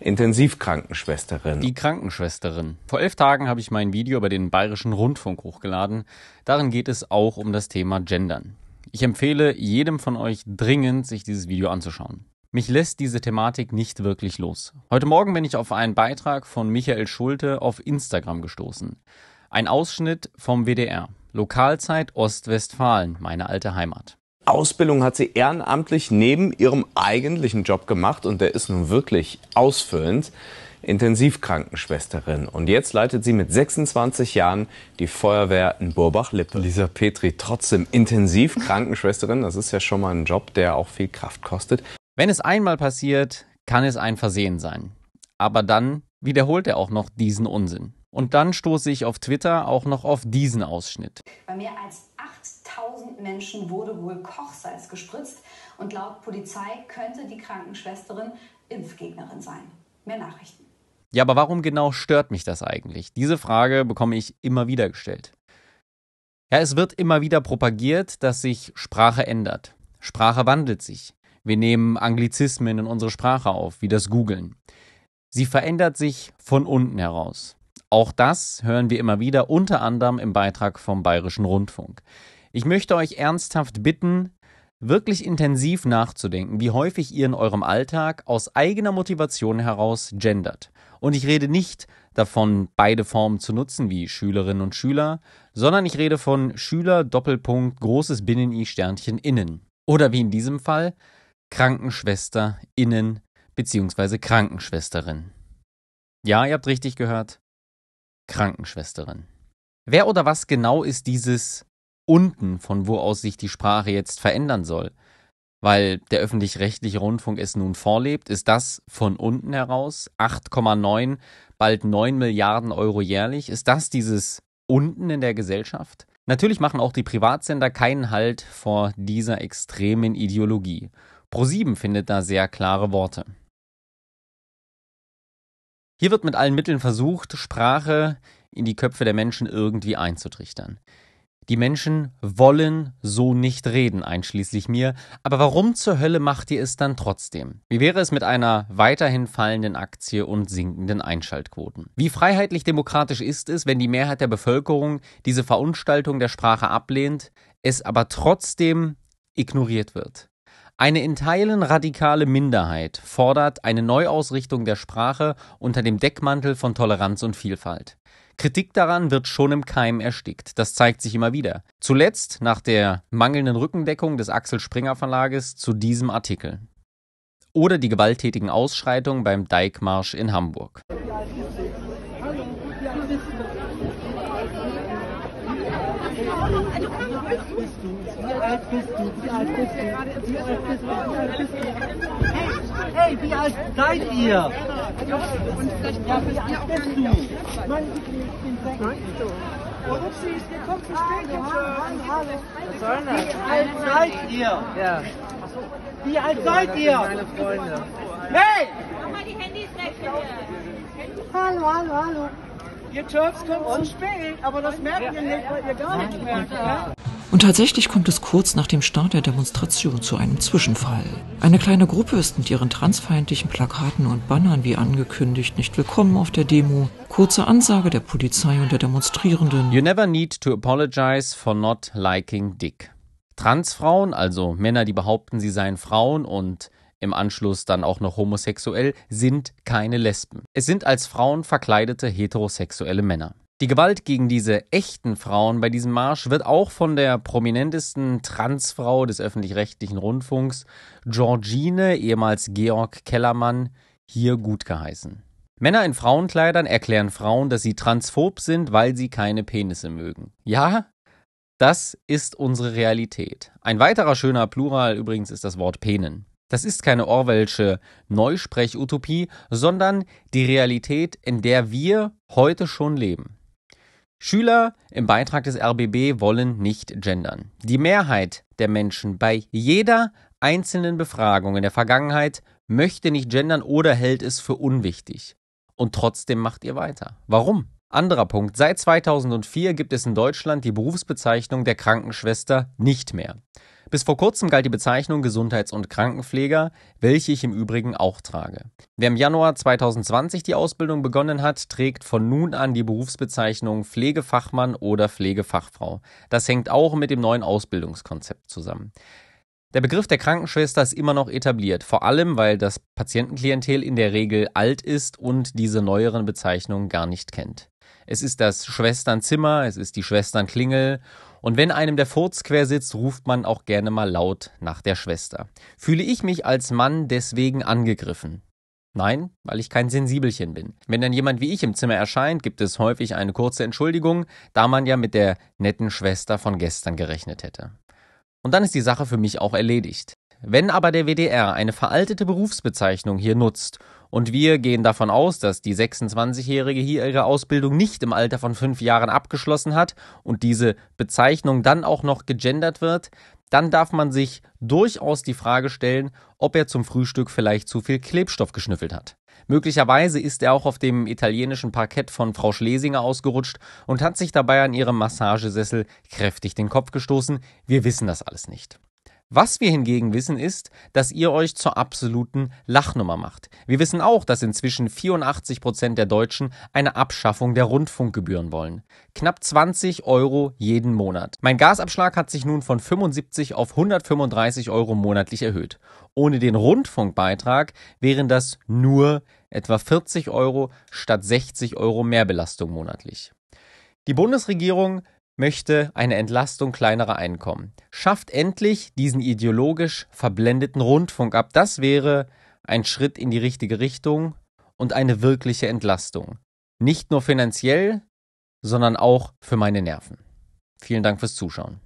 Intensivkrankenschwesterin. Die Krankenschwesterin. Vor elf Tagen habe ich mein Video über den Bayerischen Rundfunk hochgeladen. Darin geht es auch um das Thema Gendern. Ich empfehle jedem von euch dringend, sich dieses Video anzuschauen. Mich lässt diese Thematik nicht wirklich los. Heute Morgen bin ich auf einen Beitrag von Michael Schulte auf Instagram gestoßen. Ein Ausschnitt vom WDR. Lokalzeit Ostwestfalen, meine alte Heimat. Ausbildung hat sie ehrenamtlich neben ihrem eigentlichen Job gemacht und der ist nun wirklich ausfüllend. Intensivkrankenschwesterin. Und jetzt leitet sie mit 26 Jahren die Feuerwehr in Burbach-Lippe. Lisa Petri, trotzdem Intensivkrankenschwesterin, das ist ja schon mal ein Job, der auch viel Kraft kostet. Wenn es einmal passiert, kann es ein Versehen sein. Aber dann wiederholt er auch noch diesen Unsinn. Und dann stoße ich auf Twitter auch noch auf diesen Ausschnitt. Bei mir als 8000 Menschen wurde wohl Kochsalz gespritzt und laut Polizei könnte die Krankenschwesterin Impfgegnerin sein. Mehr Nachrichten. Ja, aber warum genau stört mich das eigentlich? Diese Frage bekomme ich immer wieder gestellt. Ja, es wird immer wieder propagiert, dass sich Sprache ändert. Sprache wandelt sich. Wir nehmen Anglizismen in unsere Sprache auf, wie das Googeln. Sie verändert sich von unten heraus. Auch das hören wir immer wieder, unter anderem im Beitrag vom Bayerischen Rundfunk. Ich möchte euch ernsthaft bitten, wirklich intensiv nachzudenken, wie häufig ihr in eurem Alltag aus eigener Motivation heraus gendert. Und ich rede nicht davon, beide Formen zu nutzen, wie Schülerinnen und Schüler, sondern ich rede von Schüler Doppelpunkt großes Binnen-I Sternchen innen. Oder wie in diesem Fall Krankenschwester innen bzw. Krankenschwesterin. Ja, ihr habt richtig gehört. Krankenschwesterin. Wer oder was genau ist dieses unten, von wo aus sich die Sprache jetzt verändern soll. Weil der öffentlich-rechtliche Rundfunk es nun vorlebt, ist das von unten heraus 8,9, bald 9 Milliarden Euro jährlich. Ist das dieses unten in der Gesellschaft? Natürlich machen auch die Privatsender keinen Halt vor dieser extremen Ideologie. ProSieben findet da sehr klare Worte. Hier wird mit allen Mitteln versucht, Sprache in die Köpfe der Menschen irgendwie einzutrichtern. Die Menschen wollen so nicht reden, einschließlich mir, aber warum zur Hölle macht ihr es dann trotzdem? Wie wäre es mit einer weiterhin fallenden Aktie und sinkenden Einschaltquoten? Wie freiheitlich-demokratisch ist es, wenn die Mehrheit der Bevölkerung diese Verunstaltung der Sprache ablehnt, es aber trotzdem ignoriert wird? Eine in Teilen radikale Minderheit fordert eine Neuausrichtung der Sprache unter dem Deckmantel von Toleranz und Vielfalt. Kritik daran wird schon im Keim erstickt. Das zeigt sich immer wieder. Zuletzt nach der mangelnden Rückendeckung des Axel Springer Verlages zu diesem Artikel. Oder die gewalttätigen Ausschreitungen beim Deichmarsch in Hamburg. Hey, wie alt seid ihr? Und ja, wie alt bist du? Nein, ich bin 16. Upsi, ihr kommt zu spät. Was soll das? Wie alt seid ihr? Ja. Wie alt seid ihr? Meine Freunde. Hey! Mach mal die Handys weg hier. Hallo, hallo, hallo. Ihr Turfs kommt zu spät, aber das merkt ihr nicht, weil ihr gar nichts merkt. Ne? Und tatsächlich kommt es kurz nach dem Start der Demonstration zu einem Zwischenfall. Eine kleine Gruppe ist mit ihren transfeindlichen Plakaten und Bannern wie angekündigt nicht willkommen auf der Demo. Kurze Ansage der Polizei und der Demonstrierenden. You never need to apologize for not liking Dick. Transfrauen, also Männer, die behaupten, sie seien Frauen und im Anschluss dann auch noch homosexuell, sind keine Lesben. Es sind als Frauen verkleidete heterosexuelle Männer. Die Gewalt gegen diese echten Frauen bei diesem Marsch wird auch von der prominentesten Transfrau des öffentlich-rechtlichen Rundfunks, Georgine, ehemals Georg Kellermann, hier gut geheißen. Männer in Frauenkleidern erklären Frauen, dass sie transphob sind, weil sie keine Penisse mögen. Ja, das ist unsere Realität. Ein weiterer schöner Plural übrigens ist das Wort Penen. Das ist keine Orwellsche Neusprechutopie, sondern die Realität, in der wir heute schon leben. Schüler im Beitrag des RBB wollen nicht gendern. Die Mehrheit der Menschen bei jeder einzelnen Befragung in der Vergangenheit möchte nicht gendern oder hält es für unwichtig. Und trotzdem macht ihr weiter. Warum? Anderer Punkt. Seit 2004 gibt es in Deutschland die Berufsbezeichnung der Krankenschwester nicht mehr. Bis vor kurzem galt die Bezeichnung Gesundheits- und Krankenpfleger, welche ich im Übrigen auch trage. Wer im Januar 2020 die Ausbildung begonnen hat, trägt von nun an die Berufsbezeichnung Pflegefachmann oder Pflegefachfrau. Das hängt auch mit dem neuen Ausbildungskonzept zusammen. Der Begriff der Krankenschwester ist immer noch etabliert, vor allem weil das Patientenklientel in der Regel alt ist und diese neueren Bezeichnungen gar nicht kennt es ist das Schwesternzimmer, es ist die Schwesternklingel. Und wenn einem der Furz quer sitzt, ruft man auch gerne mal laut nach der Schwester. Fühle ich mich als Mann deswegen angegriffen? Nein, weil ich kein Sensibelchen bin. Wenn dann jemand wie ich im Zimmer erscheint, gibt es häufig eine kurze Entschuldigung, da man ja mit der netten Schwester von gestern gerechnet hätte. Und dann ist die Sache für mich auch erledigt. Wenn aber der WDR eine veraltete Berufsbezeichnung hier nutzt und wir gehen davon aus, dass die 26-Jährige hier ihre Ausbildung nicht im Alter von fünf Jahren abgeschlossen hat und diese Bezeichnung dann auch noch gegendert wird. Dann darf man sich durchaus die Frage stellen, ob er zum Frühstück vielleicht zu viel Klebstoff geschnüffelt hat. Möglicherweise ist er auch auf dem italienischen Parkett von Frau Schlesinger ausgerutscht und hat sich dabei an ihrem Massagesessel kräftig den Kopf gestoßen. Wir wissen das alles nicht. Was wir hingegen wissen ist, dass ihr euch zur absoluten Lachnummer macht. Wir wissen auch, dass inzwischen 84 Prozent der Deutschen eine Abschaffung der Rundfunkgebühren wollen. Knapp 20 Euro jeden Monat. Mein Gasabschlag hat sich nun von 75 auf 135 Euro monatlich erhöht. Ohne den Rundfunkbeitrag wären das nur etwa 40 Euro statt 60 Euro Mehrbelastung monatlich. Die Bundesregierung möchte eine Entlastung kleinerer Einkommen. Schafft endlich diesen ideologisch verblendeten Rundfunk ab. Das wäre ein Schritt in die richtige Richtung und eine wirkliche Entlastung. Nicht nur finanziell, sondern auch für meine Nerven. Vielen Dank fürs Zuschauen.